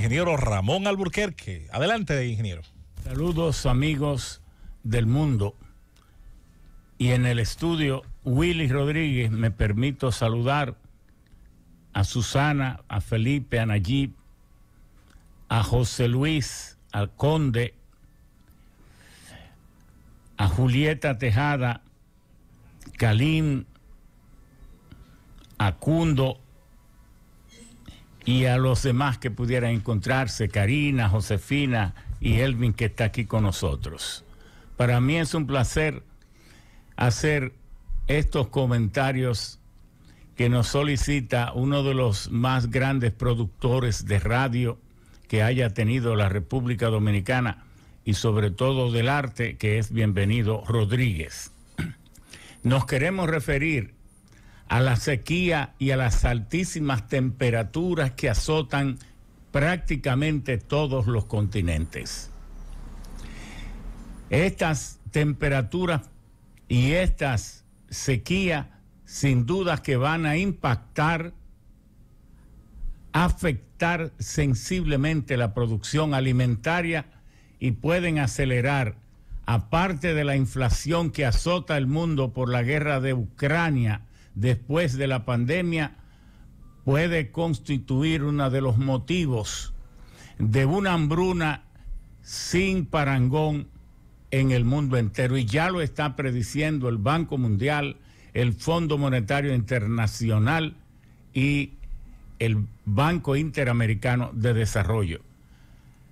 ingeniero Ramón Alburquerque. Adelante, ingeniero. Saludos amigos del mundo. Y en el estudio, Willy Rodríguez, me permito saludar a Susana, a Felipe, a Nayib, a José Luis, al Conde, a Julieta Tejada, Kalin, a Cundo, y a los demás que pudieran encontrarse, Karina, Josefina y Elvin que está aquí con nosotros. Para mí es un placer hacer estos comentarios que nos solicita uno de los más grandes productores de radio que haya tenido la República Dominicana y sobre todo del arte, que es bienvenido Rodríguez. Nos queremos referir a la sequía y a las altísimas temperaturas que azotan prácticamente todos los continentes. Estas temperaturas y estas sequías sin duda que van a impactar, afectar sensiblemente la producción alimentaria y pueden acelerar, aparte de la inflación que azota el mundo por la guerra de Ucrania, después de la pandemia puede constituir uno de los motivos de una hambruna sin parangón en el mundo entero y ya lo está prediciendo el Banco Mundial, el Fondo Monetario Internacional y el Banco Interamericano de Desarrollo.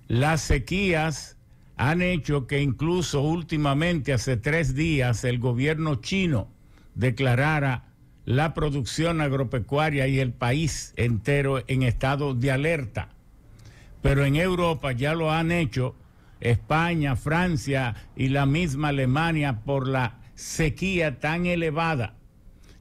Las sequías han hecho que incluso últimamente, hace tres días, el gobierno chino declarara la producción agropecuaria y el país entero en estado de alerta. Pero en Europa ya lo han hecho España, Francia y la misma Alemania por la sequía tan elevada,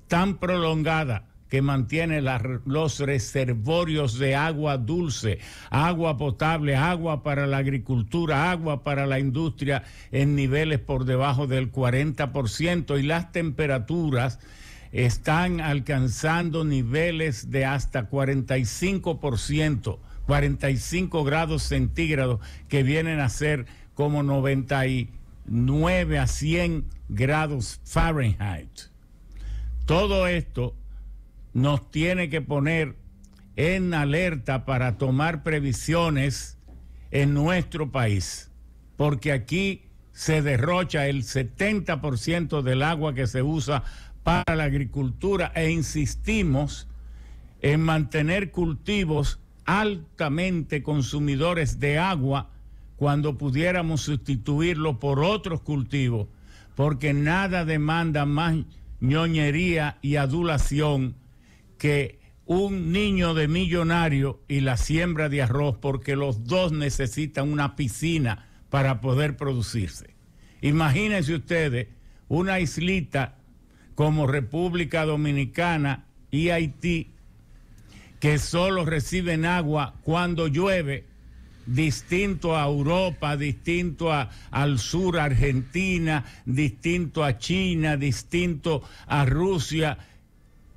tan prolongada que mantiene los reservorios de agua dulce, agua potable, agua para la agricultura, agua para la industria en niveles por debajo del 40% y las temperaturas están alcanzando niveles de hasta 45%, 45 grados centígrados, que vienen a ser como 99 a 100 grados Fahrenheit. Todo esto nos tiene que poner en alerta para tomar previsiones en nuestro país, porque aquí se derrocha el 70% del agua que se usa para la agricultura e insistimos en mantener cultivos altamente consumidores de agua cuando pudiéramos sustituirlo por otros cultivos, porque nada demanda más ñoñería y adulación que un niño de millonario y la siembra de arroz, porque los dos necesitan una piscina para poder producirse. Imagínense ustedes una islita como República Dominicana y Haití, que solo reciben agua cuando llueve, distinto a Europa, distinto a, al sur Argentina, distinto a China, distinto a Rusia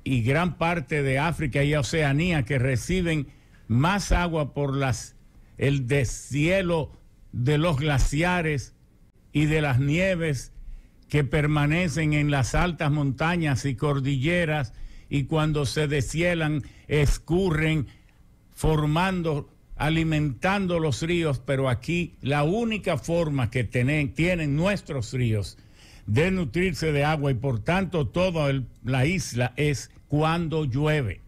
y gran parte de África y Oceanía que reciben más agua por las, el deshielo de los glaciares y de las nieves que permanecen en las altas montañas y cordilleras y cuando se deshielan escurren formando, alimentando los ríos, pero aquí la única forma que tienen, nuestros ríos de nutrirse de agua y por tanto toda la isla es cuando llueve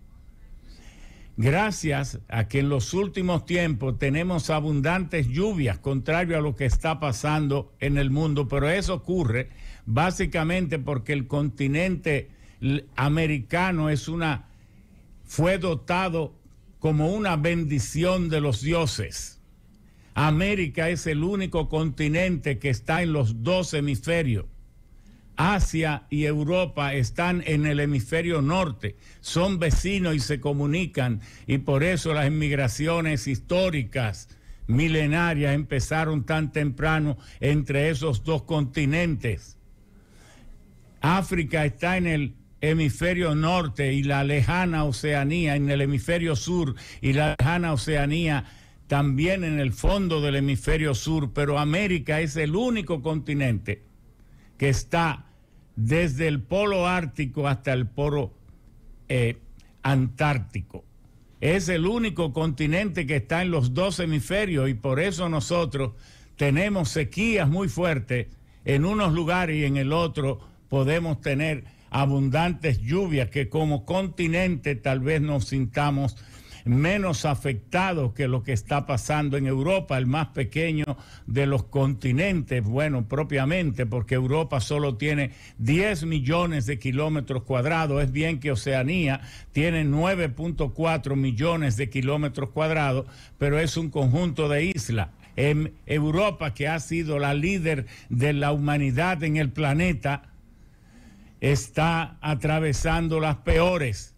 gracias a que en los últimos tiempos tenemos abundantes lluvias, contrario a lo que está pasando en el mundo, pero eso ocurre básicamente porque el continente americano es una fue dotado como una bendición de los dioses. América es el único continente que está en los dos hemisferios. Asia y Europa están en el hemisferio norte, son vecinos y se comunican y por eso las inmigraciones históricas milenarias empezaron tan temprano entre esos dos continentes. África está en el hemisferio norte y la lejana Oceanía en el hemisferio sur y la lejana Oceanía también en el fondo del hemisferio sur, pero América es el único continente que está desde el polo ártico hasta el polo eh, antártico. Es el único continente que está en los dos hemisferios y por eso nosotros tenemos sequías muy fuertes en unos lugares y en el otro podemos tener abundantes lluvias que como continente tal vez nos sintamos menos afectado que lo que está pasando en Europa, el más pequeño de los continentes, bueno, propiamente, porque Europa solo tiene 10 millones de kilómetros cuadrados, es bien que Oceanía tiene 9.4 millones de kilómetros cuadrados, pero es un conjunto de islas en Europa, que ha sido la líder de la humanidad en el planeta, está atravesando las peores.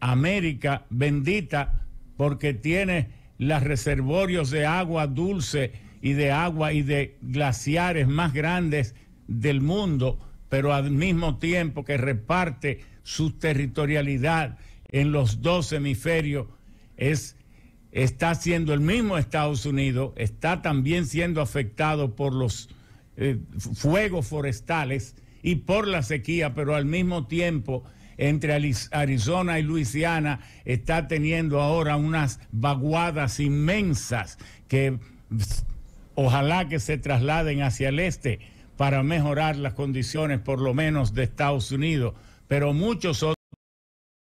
América bendita porque tiene los reservorios de agua dulce y de agua y de glaciares más grandes del mundo, pero al mismo tiempo que reparte su territorialidad en los dos hemisferios, es, está siendo el mismo Estados Unidos, está también siendo afectado por los eh, fuegos forestales y por la sequía, pero al mismo tiempo entre Arizona y Luisiana está teniendo ahora unas vaguadas inmensas que mm, ojalá que se trasladen hacia el este para mejorar las condiciones por lo menos de Estados Unidos, pero muchos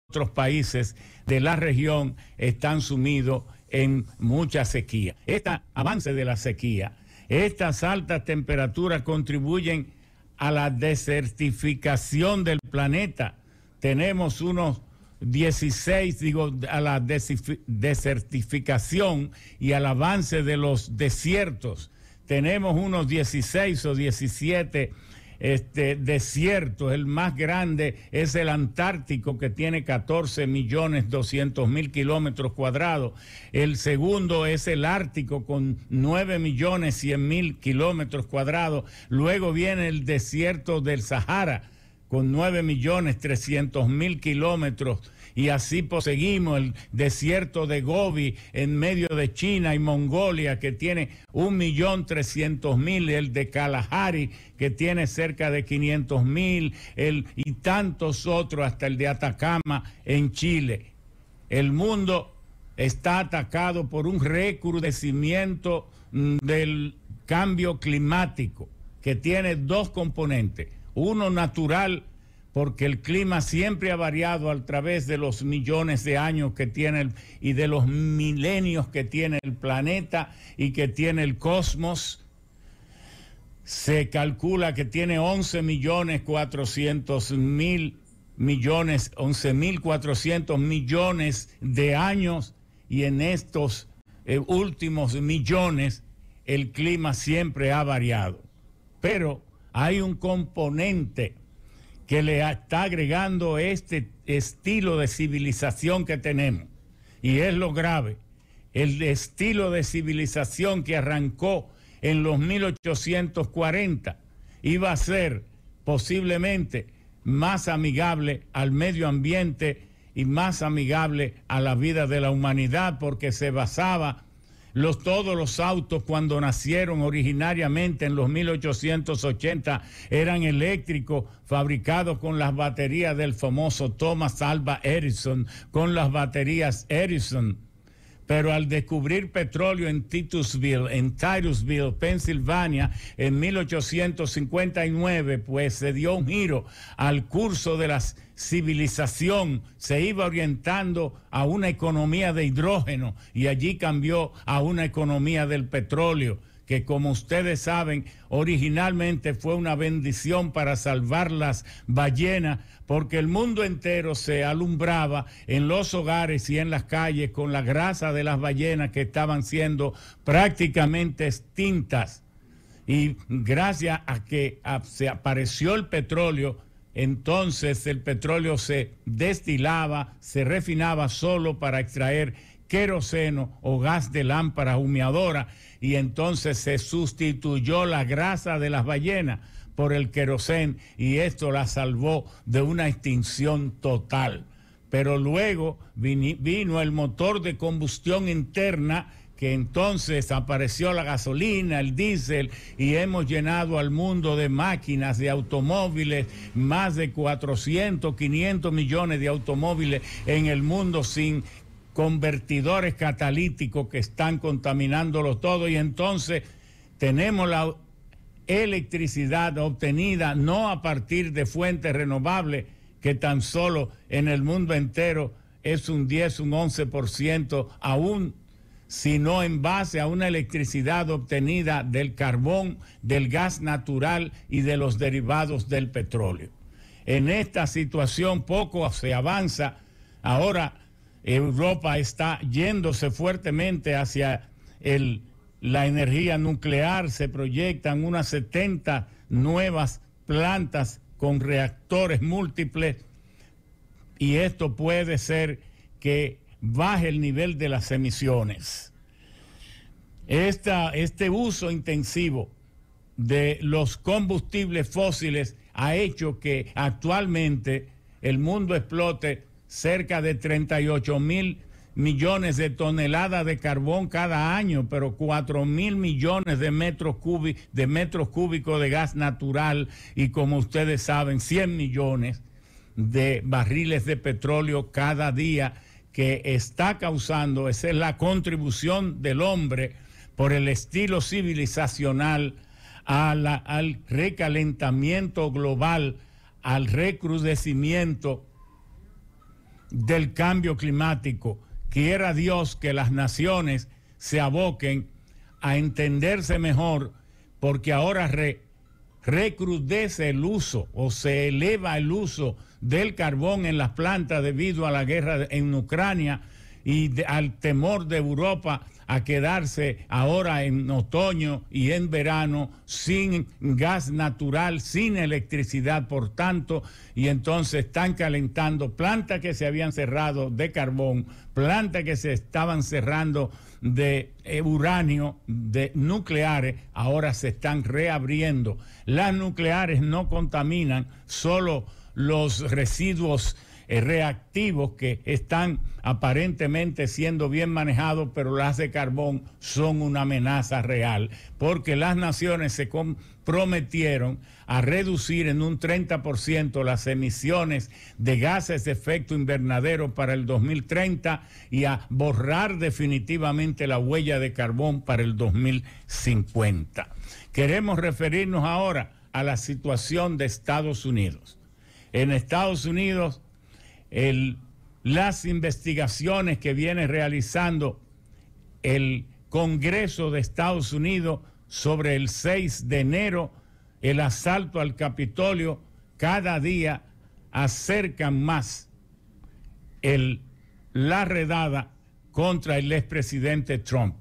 otros países de la región están sumidos en mucha sequía. Este avance de la sequía, estas altas temperaturas contribuyen a la desertificación del planeta tenemos unos 16, digo, a la desertificación y al avance de los desiertos. Tenemos unos 16 o 17 este, desiertos. El más grande es el Antártico, que tiene 14 millones 200 mil kilómetros cuadrados. El segundo es el Ártico, con 9 millones 100 mil kilómetros cuadrados. Luego viene el desierto del Sahara con 9.300.000 millones mil kilómetros y así poseguimos el desierto de Gobi en medio de China y Mongolia que tiene un millón trescientos mil, el de Kalahari que tiene cerca de 500.000, mil y tantos otros hasta el de Atacama en Chile. El mundo está atacado por un recrudecimiento mm, del cambio climático que tiene dos componentes uno natural, porque el clima siempre ha variado a través de los millones de años que tiene y de los milenios que tiene el planeta y que tiene el cosmos. Se calcula que tiene 11.400.000 millones 11.400 mil millones, de años y en estos eh, últimos millones el clima siempre ha variado. Pero hay un componente que le está agregando este estilo de civilización que tenemos. Y es lo grave, el estilo de civilización que arrancó en los 1840 iba a ser posiblemente más amigable al medio ambiente y más amigable a la vida de la humanidad porque se basaba todos los autos cuando nacieron originariamente en los 1880 eran eléctricos, fabricados con las baterías del famoso Thomas Alva Edison, con las baterías Edison pero al descubrir petróleo en Titusville, en Titusville, Pensilvania, en 1859, pues se dio un giro al curso de la civilización, se iba orientando a una economía de hidrógeno y allí cambió a una economía del petróleo que como ustedes saben, originalmente fue una bendición para salvar las ballenas, porque el mundo entero se alumbraba en los hogares y en las calles con la grasa de las ballenas que estaban siendo prácticamente extintas. Y gracias a que se apareció el petróleo, entonces el petróleo se destilaba, se refinaba solo para extraer queroseno o gas de lámpara humeadora y entonces se sustituyó la grasa de las ballenas por el queroseno y esto la salvó de una extinción total. Pero luego vino el motor de combustión interna que entonces apareció la gasolina, el diésel y hemos llenado al mundo de máquinas, de automóviles, más de 400, 500 millones de automóviles en el mundo sin convertidores catalíticos que están contaminándolo todo y entonces tenemos la electricidad obtenida no a partir de fuentes renovables que tan solo en el mundo entero es un 10, un 11% aún, sino en base a una electricidad obtenida del carbón, del gas natural y de los derivados del petróleo. En esta situación poco se avanza. Ahora Europa está yéndose fuertemente hacia la energía nuclear, se proyectan unas 70 nuevas plantas con reactores múltiples y esto puede ser que baje el nivel de las emisiones. este uso intensivo de los combustibles fósiles ha hecho que actualmente el mundo explote cerca de 38 mil millones de toneladas de carbón cada año, pero 4 mil millones de metros, cúbicos de gas natural y como ustedes saben, 100 millones de barriles de petróleo cada día que está causando, esa es la contribución del hombre por el estilo civilizacional al recalentamiento global, al recrudecimiento del cambio climático. Quiera Dios que las naciones se aboquen a entenderse mejor porque ahora recrudece el uso o se eleva el uso del carbón en las plantas debido a la guerra en Ucrania, y al temor de Europa a quedarse ahora en otoño y en verano sin gas natural, sin electricidad, por tanto, y entonces están calentando plantas que se habían cerrado de carbón, plantas que se estaban cerrando de eh, uranio, de nucleares, ahora se están reabriendo. Las nucleares no contaminan, solo los residuos eh, reactivos que están aparentemente siendo bien manejados, pero las de carbón son una amenaza real, porque las naciones se comprometieron a reducir en un 30% las emisiones de gases de efecto invernadero para el 2030 y a borrar definitivamente la huella de carbón para el 2050. Queremos referirnos ahora a la situación de Estados Unidos. En Estados Unidos las investigaciones que viene realizando el Congreso de Estados Unidos sobre el 6 de enero, el asalto al Capitolio, cada día acercan más la redada contra el expresidente Trump.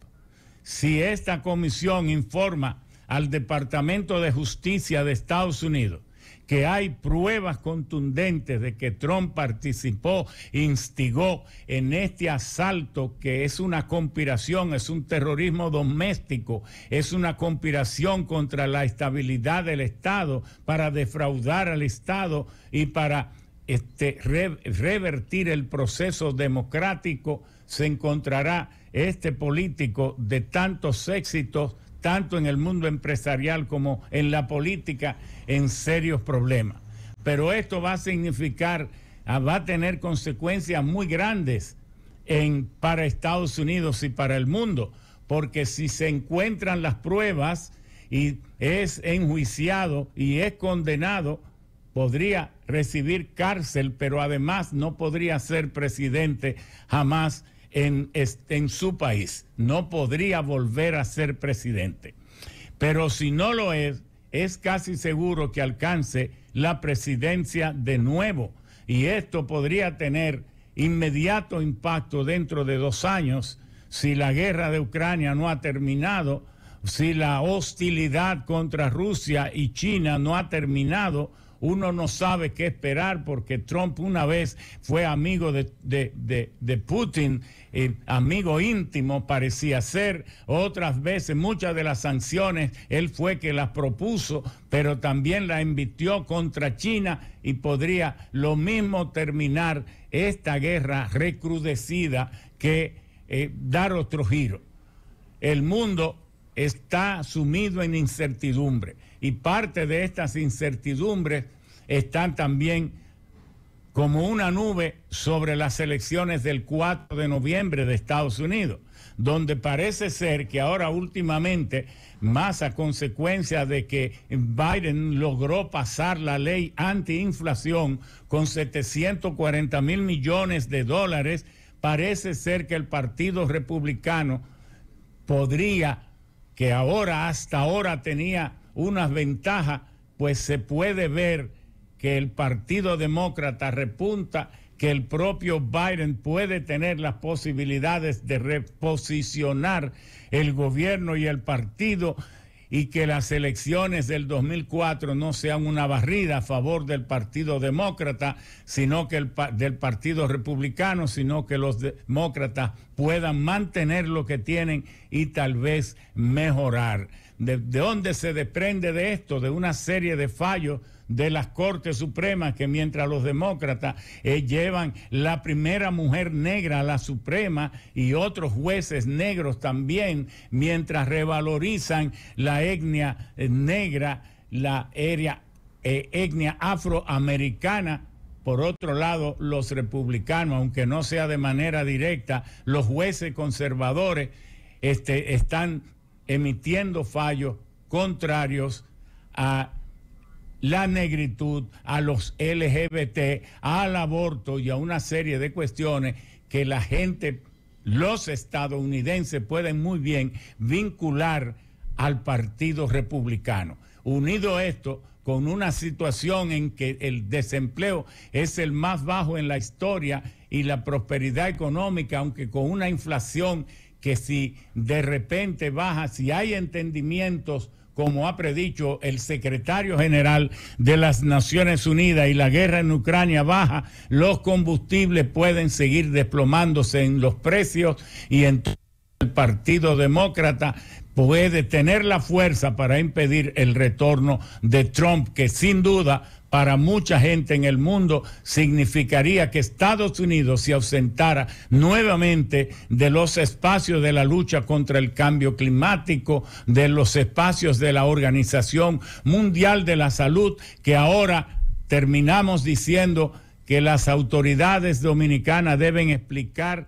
Si esta comisión informa al Departamento de Justicia de Estados Unidos que hay pruebas contundentes de que Trump participó, instigó en este asalto que es una conspiración, es un terrorismo doméstico, es una conspiración contra la estabilidad del Estado para defraudar al Estado y para este, revertir el proceso democrático, se encontrará este político de tantos éxitos tanto en el mundo empresarial como en la política, en serios problemas. Pero esto va a significar, ah, va a tener consecuencias muy grandes para Estados Unidos y para el mundo, porque si se encuentran las pruebas y es enjuiciado y es condenado, podría recibir cárcel, pero además no podría ser presidente jamás en, su país. No podría volver a ser presidente. Pero si no lo es, es casi seguro que alcance la presidencia de nuevo. Y esto podría tener inmediato impacto dentro de dos años si la guerra de Ucrania no ha terminado, si la hostilidad contra Rusia y China no ha terminado uno no sabe qué esperar porque Trump una vez fue amigo de, Putin, eh, amigo íntimo parecía ser. Otras veces, muchas de las sanciones, él fue que las propuso, pero también las invirtió contra China y podría lo mismo terminar esta guerra recrudecida que eh, dar otro giro. El mundo está sumido en incertidumbre y parte de estas incertidumbres están también como una nube sobre las elecciones del 4 de noviembre de Estados Unidos, donde parece ser que ahora últimamente, más a consecuencia de que Biden logró pasar la ley antiinflación con 740 mil millones de dólares, parece ser que el Partido Republicano podría que ahora hasta ahora tenía unas ventajas, pues se puede ver que el Partido Demócrata repunta, que el propio Biden puede tener las posibilidades de reposicionar el gobierno y el partido y que las elecciones del 2004 no sean una barrida a favor del Partido Demócrata, sino que el del Partido Republicano, sino que los demócratas puedan mantener lo que tienen y tal vez mejorar. ¿De, de dónde se desprende de esto? De una serie de fallos de las Cortes Supremas, que mientras los demócratas eh, llevan la primera mujer negra a la Suprema y otros jueces negros también, mientras revalorizan la etnia eh, negra, la eh, etnia afroamericana. Por otro lado, los republicanos, aunque no sea de manera directa, los jueces conservadores este, están emitiendo fallos contrarios a la negritud, a los LGBT, al aborto y a una serie de cuestiones que la gente, los estadounidenses pueden muy bien vincular al Partido Republicano. Unido esto con una situación en que el desempleo es el más bajo en la historia y la prosperidad económica, aunque con una inflación que si de repente baja, si hay entendimientos como ha predicho el secretario general de las Naciones Unidas y la guerra en Ucrania baja, los combustibles pueden seguir desplomándose en los precios y el Partido Demócrata puede tener la fuerza para impedir el retorno de Trump, que sin duda para mucha gente en el mundo significaría que Estados Unidos se ausentara nuevamente de los espacios de la lucha contra el cambio climático, de los espacios de la Organización Mundial de la Salud, que ahora terminamos diciendo que las autoridades dominicanas deben explicar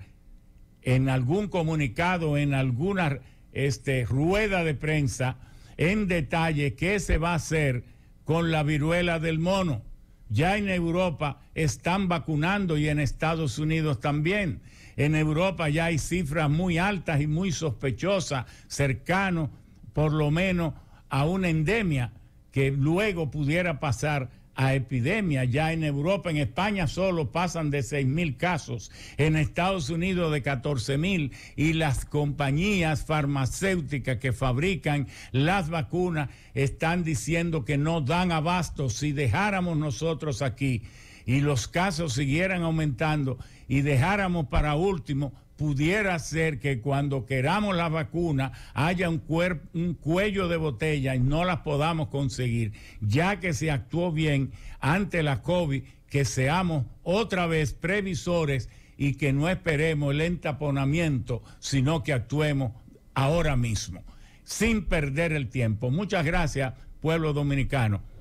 en algún comunicado, en alguna este, rueda de prensa, en detalle qué se va a hacer con la viruela del mono. Ya en Europa están vacunando y en Estados Unidos también. En Europa ya hay cifras muy altas y muy sospechosas, cercano por lo menos a una endemia que luego pudiera pasar a epidemia. Ya en Europa, en España solo pasan de 6 mil casos, en Estados Unidos de 14 mil y las compañías farmacéuticas que fabrican las vacunas están diciendo que no dan abasto si dejáramos nosotros aquí y los casos siguieran aumentando y dejáramos para último pudiera ser que cuando queramos la vacuna haya un, cuello de botella y no las podamos conseguir, ya que se actuó bien ante la COVID, que seamos otra vez previsores y que no esperemos el entaponamiento, sino que actuemos ahora mismo, sin perder el tiempo. Muchas gracias, pueblo dominicano.